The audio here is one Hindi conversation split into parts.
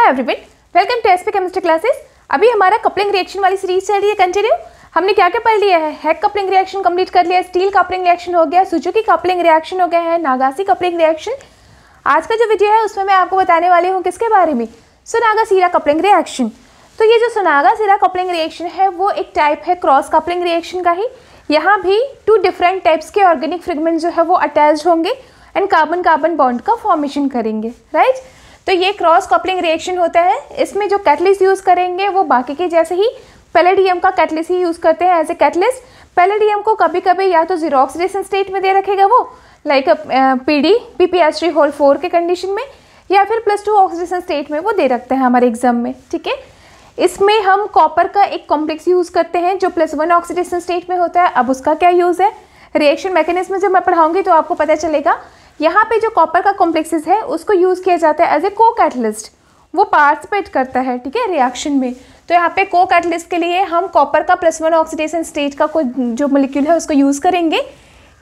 Hi everyone welcome to SP chemistry classes अभी हमारा कपलिंग रिएक्शन वाली सीरीज चल रही है कंटिन्यू हमने क्या क्या पढ़ लिया है हैक कपलिंग रिएक्शन कंप्लीट कर लिया स्टील कपलिंग रिएक्शन हो गया सुजुकी कपलिंग रिएक्शन हो गया है नागासी कपलिंग रिएक्शन आज का जो वीडियो है उसमें मैं आपको बताने वाली हूँ किसके बारे में सुनागा सीरा कपलिंग रिएक्शन तो ये जो सुनागा सीरा कपलिंग रिएक्शन है वो एक टाइप है क्रॉस कपलिंग रिएक्शन का ही यहाँ भी टू डिफरेंट टाइप्स के ऑर्गेनिक फ्रेगमेंट जो है वो अटैच होंगे एंड कार्बन कार्बन बॉन्ड का फॉर्मेशन करेंगे राइट right? तो ये क्रॉस कॉपलिंग रिएक्शन होता है इसमें जो कैटलिस्ट यूज़ करेंगे वो बाकी के जैसे ही पेलेडियम का कैटलिस्ट ही यूज़ करते हैं एज ए कैटलिस्ट पेलेडियम को कभी कभी या तो जीरो ऑक्सीडेशन स्टेट में दे रखेगा वो like P D P P S three whole four के कंडीशन में या फिर प्लस टू ऑक्सीडेशन स्टेट में वो दे रखते हैं हमारे एग्जाम में ठीक है इसमें हम कॉपर का एक कॉम्प्लेक्स यूज़ करते हैं जो प्लस वन ऑक्सीडेशन स्टेट में होता है अब उसका क्या यूज़ है रिएक्शन मैकेनिज्म जब मैं पढ़ाऊंगी तो आपको पता चलेगा यहाँ पे जो कॉपर का कॉम्प्लेक्सेस है उसको यूज़ किया जाता है एज ए को कैटलिस्ट वो पार्टिसिपेट करता है ठीक है रिएक्शन में तो यहाँ पे को कैटलिस्ट के लिए हम कॉपर का प्लस वन ऑक्सीडेशन स्टेज का कोई जो मोलिक्यूल है उसको यूज़ करेंगे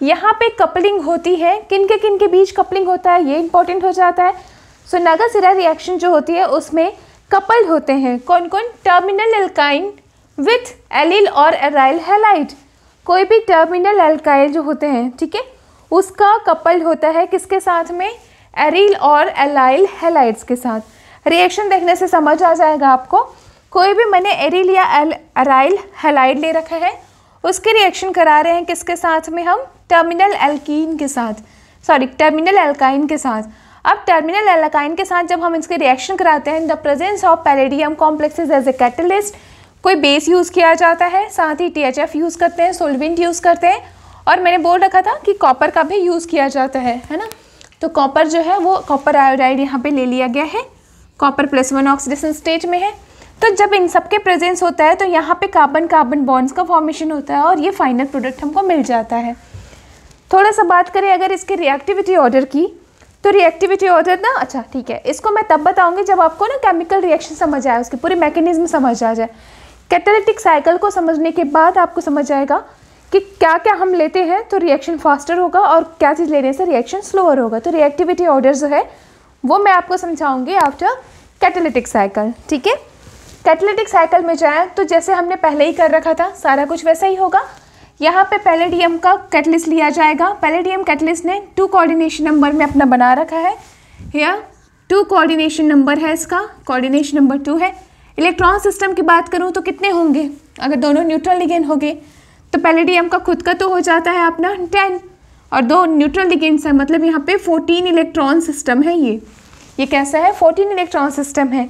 यहाँ पे कपलिंग होती है किन के किन के बीच कपलिंग होता है ये इंपॉर्टेंट हो जाता है सो so, नगर सिरा रिएक्शन जो होती है उसमें कपल होते हैं कौन कौन टर्मिनल एल्काइन विथ एलिल और एराइल हेलाइट कोई भी टर्मिनल एल्काइल जो होते हैं ठीक है उसका कपल होता है किसके साथ में एरिल और एलाइल हेलाइड्स के साथ रिएक्शन देखने से समझ आ जाएगा आपको कोई भी मैंने एरिल या एल एराइल हेलाइड ले रखा है उसके रिएक्शन करा रहे हैं किसके साथ में हम टर्मिनल एल्कीन के साथ सॉरी टर्मिनल एल्काइन के साथ अब टर्मिनल एल्काइन के साथ जब हम इसके रिएक्शन कराते हैं the presence of palladium complexes as a catalyst कोई बेस यूज़ किया जाता है साथ ही टी यूज़ करते हैं सोलविंट यूज़ करते हैं और मैंने बोल रखा था कि कॉपर का भी यूज़ किया जाता है है ना तो कॉपर जो है वो कॉपर आयोडाइड यहाँ पे ले लिया गया है copper plus one oxidation stage में है तो जब इन सब के प्रेजेंस होता है तो यहाँ पे कार्बन कार्बन बॉन्ड्स का फॉर्मेशन होता है और ये फाइनल प्रोडक्ट हमको मिल जाता है थोड़ा सा बात करें अगर इसके रिएक्टिविटी ऑर्डर की तो रिएक्टिविटी ऑर्डर ना अच्छा ठीक है इसको मैं तब बताऊँगी जब आपको ना केमिकल रिएक्शन समझ आए उसके पूरे मैकेनिज्म समझ आ जाए कैटेलिटिक साइकिल को समझने के बाद आपको समझ आएगा कि क्या क्या हम लेते हैं तो रिएक्शन फास्टर होगा और क्या चीज़ लेने से रिएक्शन स्लोअर होगा तो रिएक्टिविटी ऑर्डर जो है वो मैं आपको समझाऊंगी आफ्टर कैटेलिटिक साइकिल ठीक है कैटेलिटिक साइकिल में जाए तो जैसे हमने पहले ही कर रखा था सारा कुछ वैसा ही होगा यहाँ पे पहले डीएम का कैटलिस्ट लिया जाएगा पहले डीएम कैटलिस्ट ने टू कोऑर्डिनेशन नंबर में अपना बना रखा है या टू कोऑर्डिनेशन नंबर है इसका कोऑर्डिनेशन नंबर टू है इलेक्ट्रॉन सिस्टम की बात करूँ तो कितने होंगे अगर दोनों न्यूट्रल लिगेंड हो गए तो पहले डीएम का खुद का तो हो जाता है अपना टेन और दो न्यूट्रल लिगेंड्स हैं मतलब यहाँ पे फोर्टीन इलेक्ट्रॉन सिस्टम है ये ये कैसा है फोर्टीन इलेक्ट्रॉन सिस्टम है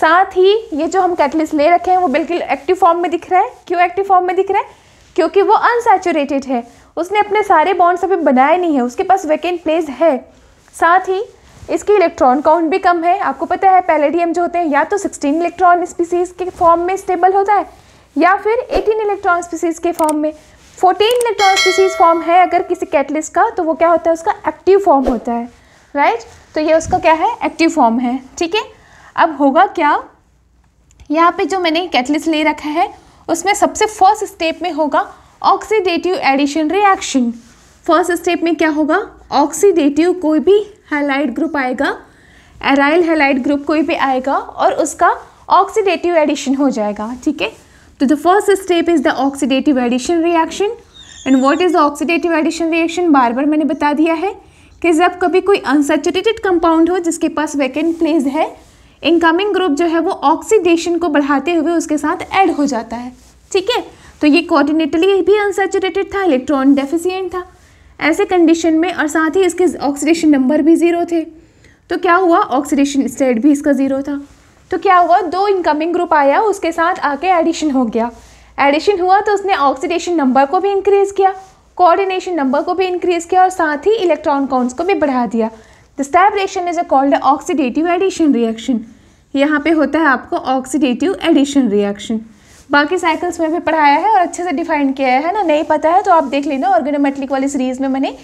साथ ही ये जो हम कैटलिस्ट ले रखे हैं वो बिल्कुल एक्टिव फॉर्म में दिख रहा है क्यों एक्टिव फॉर्म में दिख रहा है क्योंकि वो अनसेचुरेटेड है उसने अपने सारे बॉन्ड्स अभी बनाए नहीं है उसके पास वैकेंट प्लेस है साथ ही इसकी इलेक्ट्रॉन काउंट भी कम है आपको पता है पैलेडियम जो होते हैं या तो 16 इलेक्ट्रॉन स्पीसीज के फॉर्म में स्टेबल होता है या फिर 18 इलेक्ट्रॉन स्पीसीज के फॉर्म में 14 इलेक्ट्रॉन स्पीसीज फॉर्म है अगर किसी कैटलिस्ट का तो वो क्या होता है उसका एक्टिव फॉर्म होता है राइट तो ये उसका क्या है एक्टिव फॉर्म है ठीक है अब होगा क्या यहाँ पे जो मैंने कैटलिस्ट ले रखा है उसमें सबसे फर्स्ट स्टेप में होगा oxidative addition reaction first step में क्या होगा ऑक्सीडेटिव कोई भी हेलाइट ग्रुप आएगा एराइल हेलाइट ग्रुप कोई भी आएगा और उसका ऑक्सीडेटिव एडिशन हो जाएगा ठीक है तो the first step is the oxidative addition reaction and what is the oxidative addition reaction बार बार मैंने बता दिया है कि जब कभी कोई अनसेचुरेटेड कंपाउंड हो जिसके पास वैकेंट प्लेस है इनकमिंग ग्रुप जो है वो ऑक्सीडेशन को बढ़ाते हुए उसके साथ ऐड हो जाता है ठीक है तो ये कोऑर्डिनेटली भी अनसेचुरेटेड था इलेक्ट्रॉन डेफिशियंट था ऐसे कंडीशन में और साथ ही इसके ऑक्सीडेशन नंबर भी ज़ीरो थे तो क्या हुआ ऑक्सीडेशन स्टेट भी इसका ज़ीरो था तो क्या हुआ दो इनकमिंग ग्रुप आया उसके साथ आके एडिशन हो गया एडिशन हुआ तो उसने ऑक्सीडेशन नंबर को भी इंक्रीज़ किया कोऑर्डिनेशन नंबर को भी इंक्रीज़ किया और साथ ही इलेक्ट्रॉन काउंट्स को भी बढ़ा दिया the step reaction is a called oxidative addition reaction यहाँ पे होता है आपको ऑक्सीडेटिव एडिशन रिएक्शन बाकी साइकिल्स में भी पढ़ाया है और अच्छे से डिफाइन किया है ना नहीं पता है तो आप देख लेना ऑर्गेनोमेटलिक वाली सीरीज़ में मैंने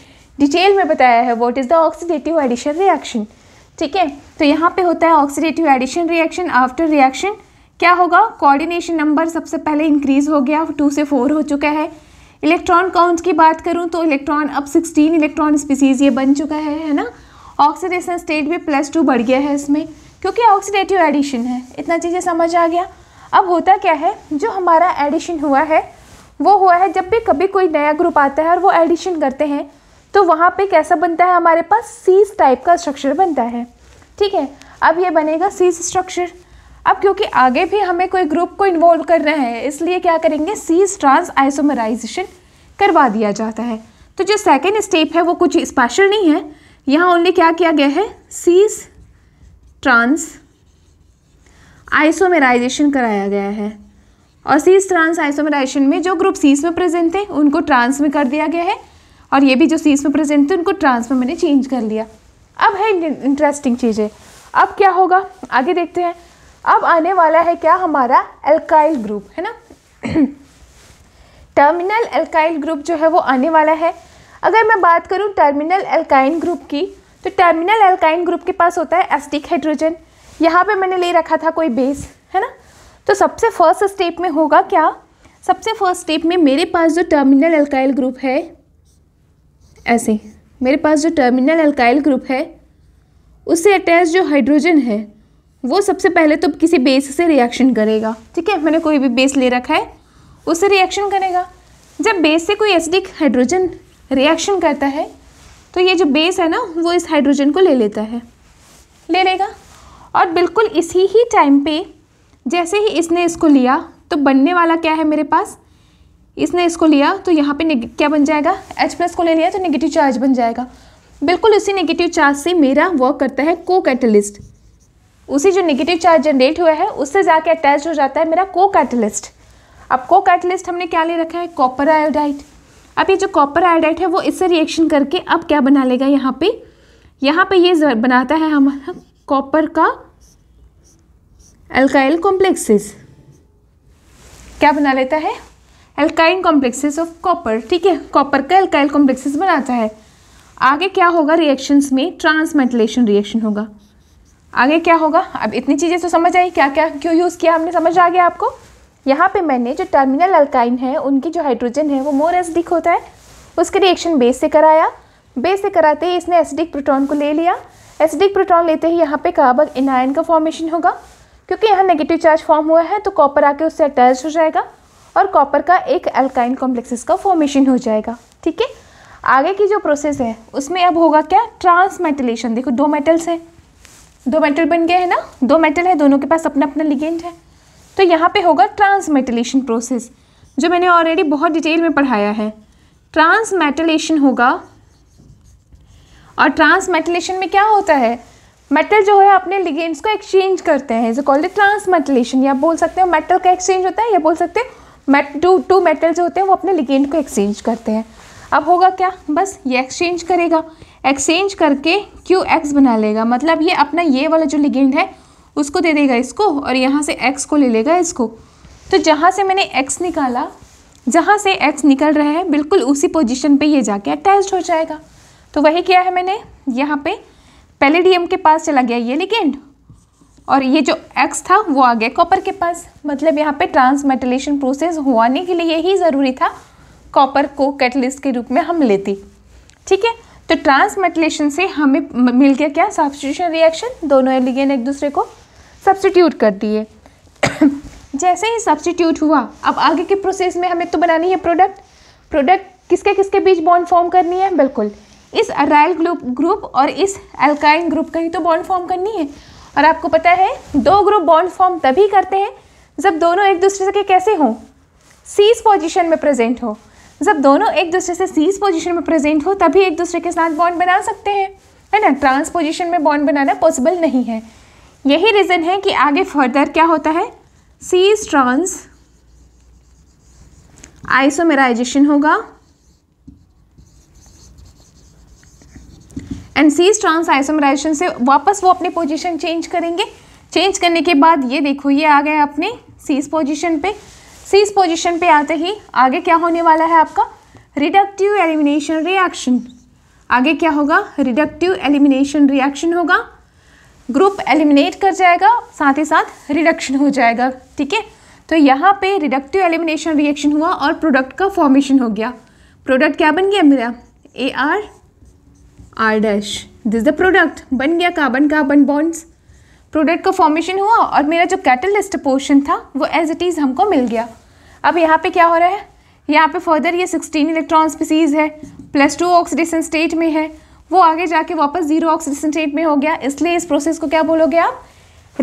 डिटेल में बताया है what is the oxidative addition reaction ठीक है तो यहाँ पे होता है oxidative addition reaction after reaction क्या होगा कोऑर्डिनेशन नंबर सबसे पहले इंक्रीज हो गया टू से फोर हो चुका है इलेक्ट्रॉन काउंट की बात करूँ तो इलेक्ट्रॉन अब सिक्सटीन इलेक्ट्रॉन स्पीसीज ये बन चुका है है ना ऑक्सीडेशन स्टेट भी प्लस टू बढ़ गया है इसमें क्योंकि ऑक्सीडेटिव एडिशन है इतना चीज़ें समझ आ गया अब होता क्या है जो हमारा एडिशन हुआ है वो हुआ है जब भी कभी कोई नया ग्रुप आता है और वो एडिशन करते हैं तो वहाँ पे कैसा बनता है हमारे पास सीज टाइप का स्ट्रक्चर बनता है ठीक है अब ये बनेगा सीज स्ट्रक्चर अब क्योंकि आगे भी हमें कोई ग्रुप को इन्वॉल्व करना है इसलिए क्या करेंगे सीज ट्रांस आइसोमराइजेशन करवा दिया जाता है तो जो सेकेंड स्टेप है वो कुछ स्पेशल नहीं है यहाँ ओनली क्या किया गया है सीज ट्रांस आइसोमेराइजेशन कराया गया है और सीज ट्रांस आइसोमेराइजेशन में जो ग्रुप सीज में प्रेजेंट थे उनको ट्रांस में कर दिया गया है और ये भी जो सीज में प्रेजेंट थे उनको ट्रांस में मैंने चेंज कर लिया अब है इंटरेस्टिंग चीज़ें अब क्या होगा आगे देखते हैं अब आने वाला है क्या हमारा एल्काइल ग्रुप है ना टर्मिनल एल्काइल ग्रुप जो है वो आने वाला है अगर मैं बात करूँ टर्मिनल एल्काइन ग्रुप की तो टर्मिनल एल्काइन ग्रुप के पास होता है एस्टिक हाइड्रोजन यहाँ पे मैंने ले रखा था कोई बेस है ना तो सबसे फर्स्ट स्टेप में होगा क्या सबसे फर्स्ट स्टेप में मेरे पास जो टर्मिनल एल्काइल ग्रुप है ऐसे मेरे पास जो टर्मिनल अल्काइल ग्रुप है उससे अटैच जो हाइड्रोजन है वो सबसे पहले तो किसी बेस से रिएक्शन करेगा ठीक है मैंने कोई भी बेस ले रखा है उससे रिएक्शन करेगा जब बेस से कोई एसिडिक हाइड्रोजन रिएक्शन करता है तो ये जो बेस है ना वो इस हाइड्रोजन को ले लेता है ले लेगा और बिल्कुल इसी ही टाइम पे जैसे ही इसने इसको लिया तो बनने वाला क्या है मेरे पास इसने इसको लिया तो यहाँ पे क्या बन जाएगा एच प्लस को ले लिया तो नेगेटिव चार्ज बन जाएगा बिल्कुल उसी नेगेटिव चार्ज से मेरा वर्क करता है को कैटलिस्ट उसी जो नेगेटिव चार्ज जनरेट हुआ है उससे जाके अटैच हो जाता है मेरा को कैटलिस्ट अब को कैटलिस्ट हमने क्या ले रखा है कॉपर आयोडाइड अब ये जो कॉपर आयोडाइड है वो इससे रिएक्शन करके अब क्या बना लेगा यहाँ पर यहाँ पर ये बनाता है हमारा कॉपर का अल्काइल कॉम्प्लेक्सेस क्या बना लेता है एल्काइन कॉम्प्लेक्सेस ऑफ कॉपर ठीक है कॉपर का एल्काइल कॉम्प्लेक्सेस बनाता है आगे क्या होगा रिएक्शंस में ट्रांसमेटलेशन रिएक्शन होगा आगे क्या होगा अब इतनी चीज़ें तो समझ आई क्या क्या क्यों यूज़ किया हमने समझ आ गया आपको यहाँ पे मैंने जो टर्मिनल अल्काइन है उनकी जो हाइड्रोजन है वो मोर एसिडिक होता है उसके रिएक्शन बेस से कराया बेस से कराते ही इसने एसिडिक प्रोटॉन को ले लिया एसिडिक प्रोटॉन लेते ही यहाँ पे कार्बन इनायन का फॉर्मेशन होगा क्योंकि यहाँ नेगेटिव चार्ज फॉर्म हुआ है तो कॉपर आके उससे अटैच हो जाएगा और कॉपर का एक एल्काइन कॉम्प्लेक्सेस का फॉर्मेशन हो जाएगा ठीक है आगे की जो प्रोसेस है उसमें अब होगा क्या ट्रांसमेटलेशन देखो दो मेटल्स हैं दो मेटल बन गए हैं ना दो मेटल है दोनों के पास अपना अपना लिगेंड है तो यहाँ पे होगा ट्रांसमेटलेशन प्रोसेस जो मैंने ऑलरेडी बहुत डिटेल में पढ़ाया है ट्रांसमेटलेशन होगा और ट्रांसमेटलेशन में क्या होता है मेटल जो है अपने लिगेंड्स को एक्सचेंज करते हैं इज कॉल्ड ट्रांसमेटलेशन या बोल सकते हो मेटल का एक्सचेंज होता है या बोल सकते हैं मेट टू टू मेटल जो होते हैं वो अपने लिगेंड को एक्सचेंज करते हैं अब होगा क्या बस ये एक्सचेंज करेगा एक्सचेंज करके क्यू एक्स बना लेगा मतलब ये अपना ये वाला जो लिगेंड है उसको दे देगा इसको और यहाँ से एक्स को ले लेगा इसको तो जहाँ से मैंने एक्स निकाला जहाँ से एक्स निकल रहा है बिल्कुल उसी पोजिशन पर ये जाके अटैच हो जाएगा तो वही किया है मैंने यहाँ पर पेलेडियम के पास चला गया ये लिगेंड और ये जो एक्स था वो आ गया कॉपर के पास मतलब यहाँ पे ट्रांसमेटलेशन प्रोसेस होने के लिए यही ज़रूरी था कॉपर को कैटलिस्ट के रूप में हम लेती ठीक है तो ट्रांसमेटलेशन से हमें मिल गया क्या सब्सटीट्यूशन रिएक्शन दोनों एलिगेन एक दूसरे को सब्सटीट्यूट कर दिए जैसे ही सब्सटीट्यूट हुआ अब आगे के प्रोसेस में हमें तो बनानी है प्रोडक्ट प्रोडक्ट किसके किसके बीच बॉन्ड फॉर्म करनी है बिल्कुल इस अराइल ग्रुप ग्रुप और इस एल्काइन ग्रुप का ही तो बॉन्ड फॉर्म करनी है और आपको पता है दो ग्रुप बॉन्ड फॉर्म तभी करते हैं जब दोनों एक दूसरे से कैसे हों सीज पोजिशन में प्रेजेंट हो जब दोनों एक दूसरे से सीज पोजिशन में प्रेजेंट हो तभी एक दूसरे के साथ बॉन्ड बना सकते हैं है ना ट्रांस पोजिशन में बॉन्ड बनाना पॉसिबल नहीं है यही रीज़न है कि आगे फर्दर क्या होता है सीज ट्रांस आइसोमेराइजेशन होगा एंड सीज ट्रांस आइसोमराइजेशन से वापस वो अपनी पोजीशन चेंज करेंगे चेंज करने के बाद ये देखो ये आ गया अपने सीज पोजीशन पे सीज पोजीशन पे आते ही आगे क्या होने वाला है आपका रिडक्टिव एलिमिनेशन रिएक्शन आगे क्या होगा रिडक्टिव एलिमिनेशन रिएक्शन होगा ग्रुप एलिमिनेट कर जाएगा साथ ही साथ रिडक्शन हो जाएगा ठीक है तो यहाँ पे रिडक्टिव एलिमिनेशन रिएक्शन हुआ और प्रोडक्ट का फॉर्मेशन हो गया प्रोडक्ट क्या बन गया मेरा A R R dash this the product बन गया कार्बन कार्बन बॉन्ड्स प्रोडक्ट का फॉर्मेशन हुआ और मेरा जो कैटलिस्ट पोर्शन था वो एज इट इज़ हमको मिल गया अब यहाँ पे क्या हो रहा है यहाँ पे फर्दर ये 16 इलेक्ट्रॉन स्पीसीज है प्लस टू ऑक्सीडेशन स्टेट में है वो आगे जाके वापस जीरो ऑक्सीडेशन स्टेट में हो गया इसलिए इस प्रोसेस को क्या बोलोगे आप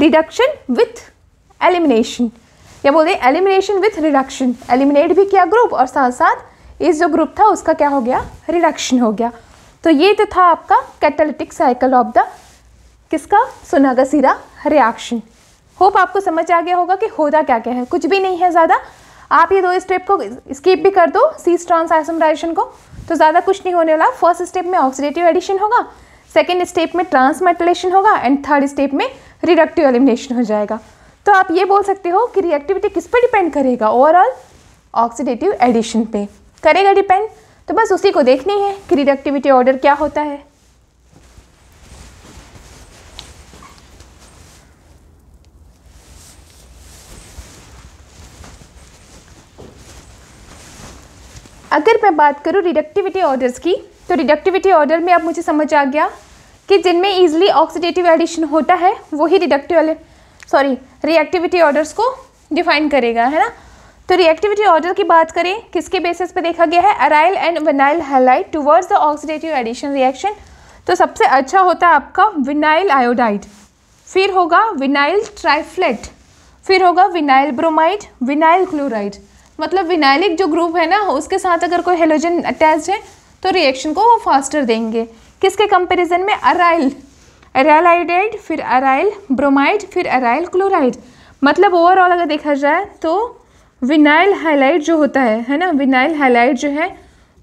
रिडक्शन विथ एलिमिनेशन या बोलते एलिमिनेशन विथ रिडक्शन एलिमिनेट भी किया ग्रुप और साथ साथ इस जो ग्रुप था उसका क्या हो गया रिडक्शन हो गया तो ये तो था आपका कैटलिटिक साइकिल ऑफ द किसका सुनागासीरा रिएक्शन होप आपको समझ आ गया होगा कि होता क्या क्या है कुछ भी नहीं है ज़्यादा आप ये दो स्टेप को स्किप भी कर दो सीस ट्रांसआसमराइजेशन को तो ज़्यादा कुछ नहीं होने वाला फर्स्ट स्टेप में ऑक्सीडेटिव एडिशन होगा सेकेंड स्टेप में ट्रांसमेटलेशन होगा एंड थर्ड स्टेप में रिडक्टिव एलिमिनेशन हो जाएगा तो आप ये बोल सकते हो कि रिएक्टिविटी किस पर डिपेंड करेगा ओवरऑल ऑक्सीडेटिव एडिशन पे करेगा डिपेंड तो बस उसी को देखनी है कि रिडक्टिविटी ऑर्डर क्या होता है अगर मैं बात करूं रिडक्टिविटी ऑर्डर्स की तो रिडक्टिविटी ऑर्डर में अब मुझे समझ आ गया कि जिनमें ईजिली ऑक्सीडेटिव एडिशन होता है वही रिडक्टिव सॉरी रिएक्टिविटी ऑर्डर्स को डिफाइन करेगा है ना तो रिएक्टिविटी ऑर्डर की बात करें किसके बेसिस पे देखा गया है aryl and vinyl halide towards the oxidative addition reaction तो सबसे अच्छा होता है आपका विनाइल आयोडाइड फिर होगा विनाइल ट्राइफ्लेट फिर होगा विनाइल ब्रोमाइड विनाइल क्लोराइड मतलब विनाइलिक जो ग्रुप है ना उसके साथ अगर कोई हेलोजन अटैच है तो रिएक्शन को वो फास्टर देंगे किसके कंपेरिजन में अराइल अराइल आयोडाइड फिर अराइल ब्रोमाइड फिर अराइल क्लोराइड मतलब ओवरऑल अगर देखा जाए तो विनाइल हाइलाइट जो होता है है ना विनाइल हाइलाइट जो है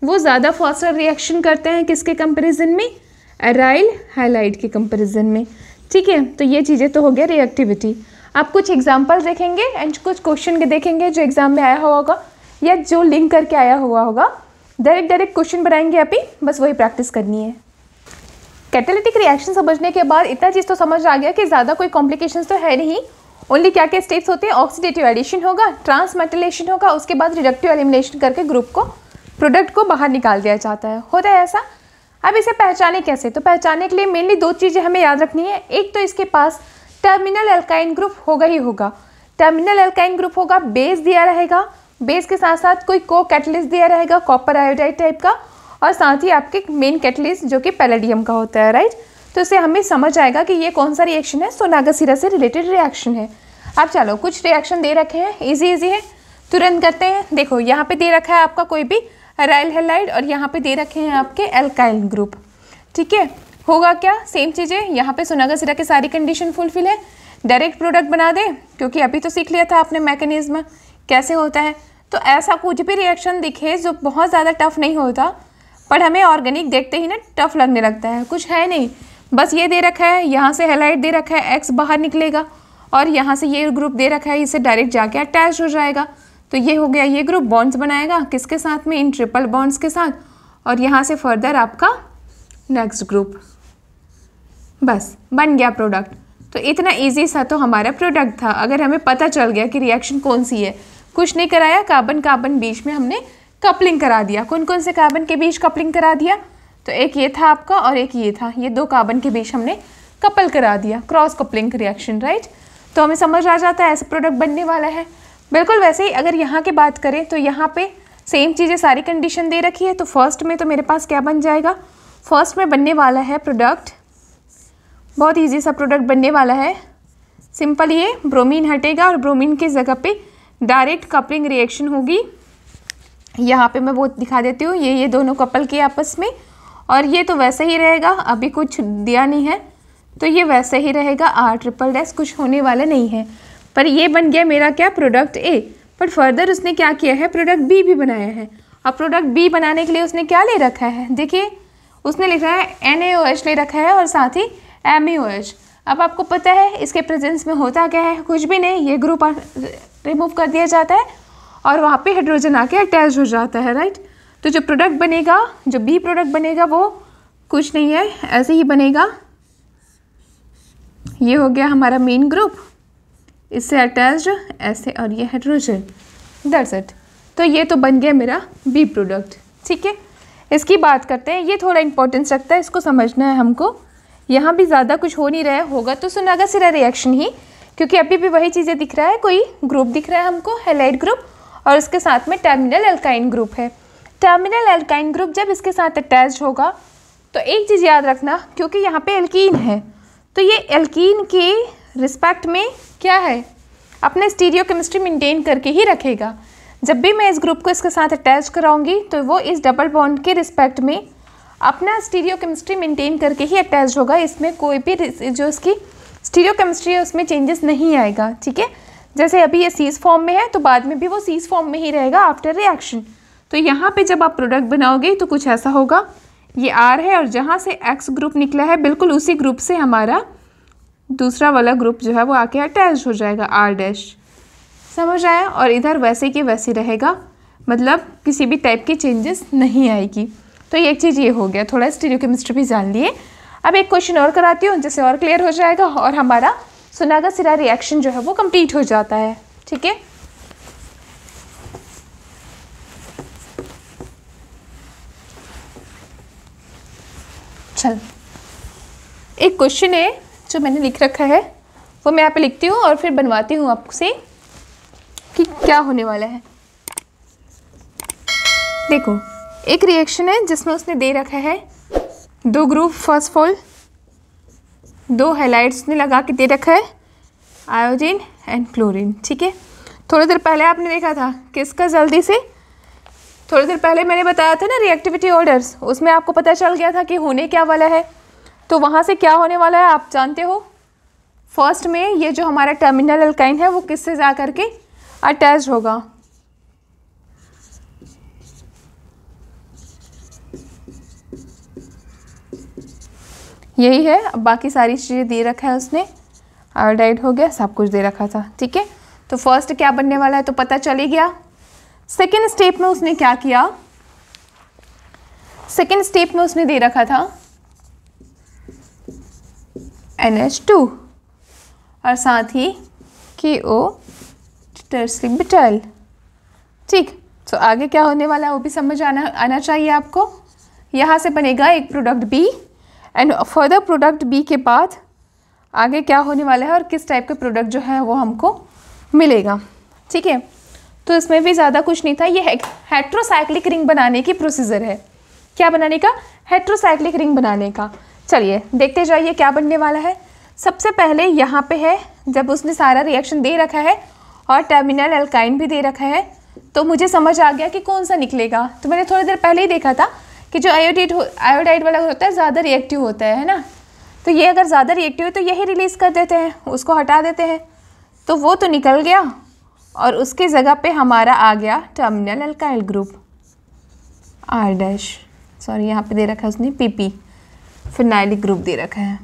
वो ज़्यादा फास्टर रिएक्शन करते हैं किसके कंपेरिजन में अराइल हाइलाइट के कंपेरिजन में ठीक है तो ये चीज़ें तो हो गया रिएक्टिविटी आप कुछ एग्जाम्पल देखेंगे एंड कुछ क्वेश्चन के देखेंगे जो एग्ज़ाम में आया हुआ होगा या जो लिंक करके आया हुआ होगा डायरेक्ट डायरेक्ट क्वेश्चन बनाएंगे आप ही बस वही प्रैक्टिस करनी है कैटेलिटिक रिएक्शन समझने के बाद इतना चीज़ तो समझ आ गया कि ज़्यादा कोई कॉम्प्लिकेशन तो है नहीं ओनली क्या क्या स्टेप्स होते हैं ऑक्सीडेटिव एडिशन होगा ट्रांसमेटलेशन होगा उसके बाद रिडक्टिव एलिमिनेशन करके ग्रुप को प्रोडक्ट को बाहर निकाल दिया जाता है होता है ऐसा अब इसे पहचाने कैसे तो पहचाने के लिए मेनली दो चीज़ें हमें याद रखनी है एक तो इसके पास टर्मिनल एल्काइन ग्रुप होगा ही होगा टर्मिनल एल्काइन ग्रुप होगा बेस दिया रहेगा बेस के साथ साथ कोई को कैटलिस्ट दिया रहेगा कॉपर आयोडाइड टाइप का और साथ ही आपके मेन कैटलिस्ट जो कि पैलेडियम का होता है राइट तो इससे हमें समझ आएगा कि ये कौन सा रिएक्शन है सोनागसीरा से रिलेटेड रिएक्शन है अब चलो कुछ रिएक्शन दे रखे हैं ईजी ईजी है तुरंत करते हैं देखो यहाँ पे दे रखा है आपका कोई भी राइल हेलाइड और यहाँ पे दे रखे हैं आपके एल्काइल ग्रुप ठीक है होगा क्या सेम चीज़ें यहाँ पे सोनागसीरा सिरा के सारी कंडीशन फुलफिल है डायरेक्ट प्रोडक्ट बना दें क्योंकि अभी तो सीख लिया था आपने मैकेनिज्म कैसे होता है तो ऐसा कुछ भी रिएक्शन दिखे जो बहुत ज़्यादा टफ नहीं होता पर हमें ऑर्गेनिक देखते ही ना टफ लगने लगता है कुछ है नहीं बस ये दे रखा है यहाँ से हेलाइट दे रखा है एक्स बाहर निकलेगा और यहाँ से ये ग्रुप दे रखा है इसे डायरेक्ट जाके अटैच हो जाएगा तो ये हो गया ये ग्रुप बॉन्ड्स बनाएगा किसके साथ में इन ट्रिपल बॉन्ड्स के साथ और यहाँ से फर्दर आपका नेक्स्ट ग्रुप बस बन गया प्रोडक्ट तो इतना इजी सा तो हमारा प्रोडक्ट था अगर हमें पता चल गया कि रिएक्शन कौन सी है कुछ नहीं कराया कार्बन कार्बन बीच में हमने कपलिंग करा दिया कौन कौन से कार्बन के बीच कपलिंग करा दिया तो एक ये था आपका और एक ये था ये दो कार्बन के बीच हमने कपल करा दिया क्रॉस कपलिंग रिएक्शन राइट तो हमें समझ आ जाता है ऐसा प्रोडक्ट बनने वाला है बिल्कुल वैसे ही अगर यहाँ की बात करें तो यहाँ पे सेम चीज़ें सारी कंडीशन दे रखी है तो फर्स्ट में तो मेरे पास क्या बन जाएगा फर्स्ट में बनने वाला है प्रोडक्ट बहुत ईजी सा प्रोडक्ट बनने वाला है सिंपल ये ब्रोमीन हटेगा और ब्रोमीन की जगह पे डायरेक्ट कपलिंग रिएक्शन होगी यहाँ पे मैं वो दिखा देती हूँ ये ये दोनों कपल के आपस में और ये तो वैसे ही रहेगा अभी कुछ दिया नहीं है तो ये वैसे ही रहेगा आर ट्रिपल डैस कुछ होने वाला नहीं है पर ये बन गया मेरा क्या प्रोडक्ट ए पर फर्दर उसने क्या किया है प्रोडक्ट बी भी बनाया है अब प्रोडक्ट बी बनाने के लिए उसने क्या ले रखा है देखिए उसने लिखा है एन ले रखा है और साथ ही एम अब आपको पता है इसके प्रेजेंस में होता क्या है कुछ भी नहीं ये ग्रुप रिमूव कर दिया जाता है और वहाँ पे हाइड्रोजन आके अटैच हो जाता है राइट तो जो प्रोडक्ट बनेगा जो बी प्रोडक्ट बनेगा वो कुछ नहीं है ऐसे ही बनेगा ये हो गया हमारा मेन ग्रुप इससे अटैच्ड ऐसे और ये हाइड्रोजन दैट्स इट तो ये तो बन गया मेरा बी प्रोडक्ट ठीक है इसकी बात करते हैं ये थोड़ा इंपॉर्टेंस रखता है इसको समझना है हमको यहाँ भी ज़्यादा कुछ हो नहीं रहा होगा तो सुनागा सिरा रिएक्शन ही क्योंकि अभी भी वही चीज़ें दिख रहा है कोई ग्रुप दिख रहा है हमको हेलाइट ग्रुप और उसके साथ में टर्मिनल एल्काइन ग्रुप है टर्मिनल एल्काइन ग्रुप जब इसके साथ अटैच होगा तो एक चीज़ याद रखना क्योंकि यहाँ पे एल्कीन है तो ये एल्कीन के रिस्पेक्ट में क्या है अपने स्टीरियो केमिस्ट्री मेंटेन करके ही रखेगा जब भी मैं इस ग्रुप को इसके साथ अटैच कराऊंगी तो वो इस डबल बॉन्ड के रिस्पेक्ट में अपना स्टीरियो केमिस्ट्री मेंटेन करके ही अटैच होगा इसमें कोई भी जो इसकी स्टीरियो केमिस्ट्री है उसमें चेंजेस नहीं आएगा ठीक है जैसे अभी ये सीज फॉर्म में है तो बाद में भी वो सीज फॉर्म में ही रहेगा आफ्टर रिएक्शन तो यहाँ पे जब आप प्रोडक्ट बनाओगे तो कुछ ऐसा होगा ये आर है और जहाँ से एक्स ग्रुप निकला है बिल्कुल उसी ग्रुप से हमारा दूसरा वाला ग्रुप जो है वो आके अटैच हो जाएगा आर डैश समझ आया और इधर वैसे के वैसे रहेगा मतलब किसी भी टाइप की चेंजेस नहीं आएगी तो ये एक चीज़ ये हो गया थोड़ा स्टीरियो केमिस्ट्री भी जान लिए अब एक क्वेश्चन और कराती हूँ जिससे और क्लियर हो जाएगा और हमारा सुनागा सिरा रिएक्शन जो है वो कंप्लीट हो जाता है ठीक है चल एक क्वेश्चन है जो मैंने लिख रखा है वो मैं यहाँ पे लिखती हूँ और फिर बनवाती हूँ आपसे कि क्या होने वाला है देखो एक रिएक्शन है जिसमें उसने दे रखा है दो ग्रुप फर्स्ट फॉल दो हेलाइट्स ने लगा के दे रखा है आयोजिन एंड क्लोरीन ठीक है थोड़ी देर पहले आपने देखा था किसका जल्दी से थोड़ी देर पहले मैंने बताया था ना रिएक्टिविटी ऑर्डर्स उसमें आपको पता चल गया था कि होने क्या वाला है तो वहाँ से क्या होने वाला है आप जानते हो फर्स्ट में ये जो हमारा टर्मिनल अल्काइन है वो किससे जा करके अटैच होगा यही है बाकी सारी चीज़ें दे रखा है उसने आयोडाइड हो गया सब कुछ दे रखा था ठीक है तो फर्स्ट क्या बनने वाला है तो पता चल ही गया सेकेंड स्टेप में उसने क्या किया सेकेंड स्टेप में उसने दे रखा था एन एच टू और साथ ही के ओ टर्सिबिटल ठीक तो आगे क्या होने वाला है वो भी समझ आना आना चाहिए आपको यहाँ से बनेगा एक product B and further product B के बाद आगे क्या होने वाला है और किस टाइप के प्रोडक्ट जो है वो हमको मिलेगा ठीक है तो इसमें भी ज़्यादा कुछ नहीं था ये हेट्रोसाइक्लिक रिंग बनाने की प्रोसीजर है क्या बनाने का हेट्रोसाइक्लिक रिंग बनाने का चलिए देखते जाइए क्या बनने वाला है सबसे पहले यहाँ पे है जब उसने सारा रिएक्शन दे रखा है और टर्मिनल एल्काइन भी दे रखा है तो मुझे समझ आ गया कि कौन सा निकलेगा तो मैंने थोड़ी देर पहले ही देखा था कि जो आयोडाइड आयोडाइड वाला होता है ज़्यादा रिएक्टिव होता है है ना तो ये अगर ज़्यादा रिएक्टिव है तो यही रिलीज़ कर देते हैं उसको हटा देते हैं तो वो तो निकल गया और उसके ज़गह पे हमारा आ गया terminal alkyl group R dash sorry यहाँ पे दे रखा है उसने पी पी फिनाइलिक ग्रुप दे रखा है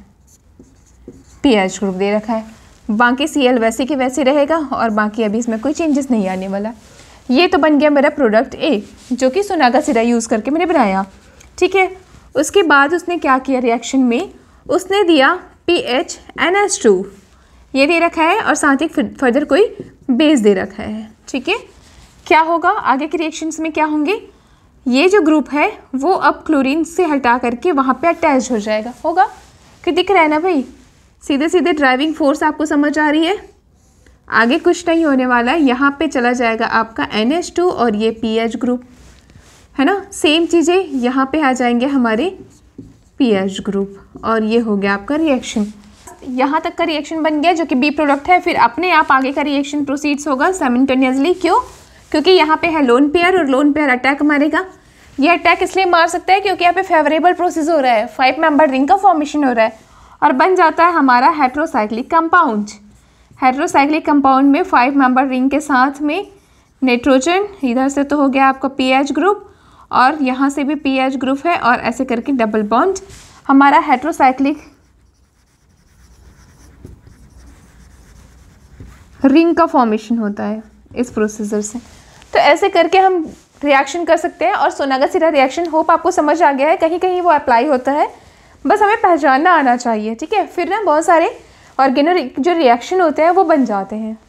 पी एच ग्रुप दे रखा है बाकी सी एल वैसे के वैसे रहेगा और बाकी अभी इसमें कोई चेंजेस नहीं आने वाला ये तो बन गया मेरा प्रोडक्ट ए जो कि सोनागा सिरा यूज़ करके मैंने बनाया ठीक है उसके बाद उसने क्या किया रिएक्शन में उसने दिया P H N S two ये दे रखा है और साथ ही फर्दर कोई बेस दे रखा है ठीक है क्या होगा आगे के रिएक्शंस में क्या होंगे ये जो ग्रुप है वो अब क्लोरीन से हटा करके वहाँ पे अटैच हो जाएगा होगा कि दिख रहा है ना भाई सीधे सीधे ड्राइविंग फोर्स आपको समझ आ रही है आगे कुछ नहीं होने वाला है यहाँ पे चला जाएगा आपका एन और ये पी ग्रुप है ना सेम चीज़ें यहाँ पे आ जाएंगे हमारे पी ग्रुप और ये हो गया आपका रिएक्शन यहाँ तक का रिएक्शन बन गया जो कि बी प्रोडक्ट है फिर अपने आप आगे का रिएक्शन प्रोसीड्स होगा सेमिनटेनियसली क्यों क्योंकि यहाँ पे है लोन पेयर और लोन पेयर अटैक मारेगा ये अटैक इसलिए मार सकता है क्योंकि यहाँ पे फेवरेबल प्रोसेस हो रहा है फाइव मेंबर रिंग का फॉर्मेशन हो रहा है और बन जाता है हमारा हेट्रोसाइक्लिक कंपाउंड हेट्रोसाइक्लिक कंपाउंड में फाइव मेंबर रिंग के साथ में नाइट्रोजन इधर से तो हो गया आपका एच ग्रुप और यहाँ से भी एच ग्रुप है और ऐसे करके डबल बॉन्ड हमारा हेट्रोसाइक्लिक रिंग का फॉर्मेशन होता है इस प्रोसीजर से तो ऐसे करके हम रिएक्शन कर सकते हैं और सिरा रिएक्शन होप आपको समझ आ गया है कहीं कहीं वो अप्लाई होता है बस हमें पहचानना आना चाहिए ठीक है फिर ना बहुत सारे ऑर्गेनिक जो रिएक्शन होते हैं वो बन जाते हैं